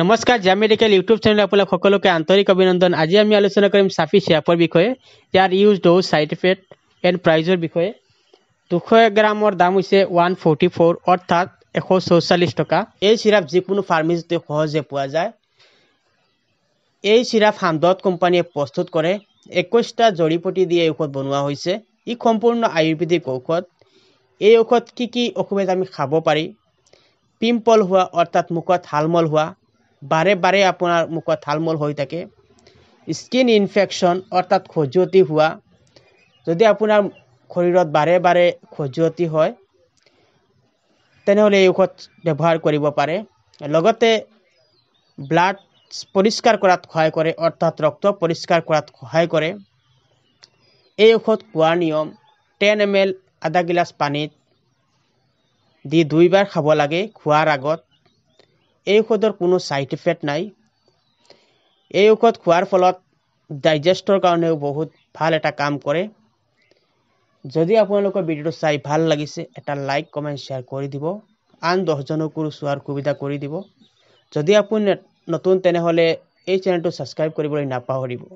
নমস্কাৰ জামি ডেকেল ইউটিউব চেনেলত আপোনালোক সকলোকে আন্তৰিক অভিনন্দন আজি আমি আলোচনা কৰিম চাফি চিৰাপৰ বিষয়ে ইয়াৰ ইউজ ড' ছাইড ইফেক্ট এণ্ড প্ৰাইজৰ বিষয়ে দুশ এগ্ৰামৰ দাম হৈছে ওৱান ফৰ্টি ফ'ৰ অৰ্থাৎ এশ চৌচল্লিছ টকা এই চিৰাপ যিকোনো ফাৰ্মেচীতে সহজে পোৱা যায় এই চিৰাপ হামদত কোম্পানীয়ে প্ৰস্তুত কৰে একৈছটা জৰিপতি দি এই ঔষধ বনোৱা হৈছে ই সম্পূৰ্ণ আয়ুৰ্বেদিক ঔষধ এই ঔষধ কি কি অসুবিধা আমি খাব পাৰি পিম্পল হোৱা অৰ্থাৎ মুখত হালমল হোৱা বাৰে বাৰে আপোনাৰ মুখত থালমল হৈ থাকে স্কিন ইনফেকশ্যন অৰ্থাৎ খজুৱতি হোৱা যদি আপোনাৰ শৰীৰত বাৰে বাৰে খজুৱতি হয় তেনেহ'লে এই ঔষধ ব্যৱহাৰ কৰিব পাৰে লগতে ব্লাড পৰিষ্কাৰ কৰাত সহায় কৰে অৰ্থাৎ ৰক্ত পৰিষ্কাৰ কৰাত সহায় কৰে এই ঔষধ খোৱাৰ নিয়ম টেন এম এল আধা গিলাচ পানীত দি দুইবাৰ খাব লাগে খোৱাৰ আগত এই ঔষধৰ কোনো ছাইড ইফেক্ট নাই এই ঔষধ খোৱাৰ ফলত ডাইজেষ্টৰ কাৰণেও বহুত ভাল এটা কাম কৰে যদি আপোনালোকৰ ভিডিঅ'টো চাই ভাল লাগিছে এটা লাইক কমেণ্ট শ্বেয়াৰ কৰি দিব আন দহজনকো চোৱাৰ সুবিধা কৰি দিব যদি আপুনি নতুন তেনেহ'লে এই চেনেলটো ছাবস্ক্ৰাইব কৰিবলৈ নাপাহৰিব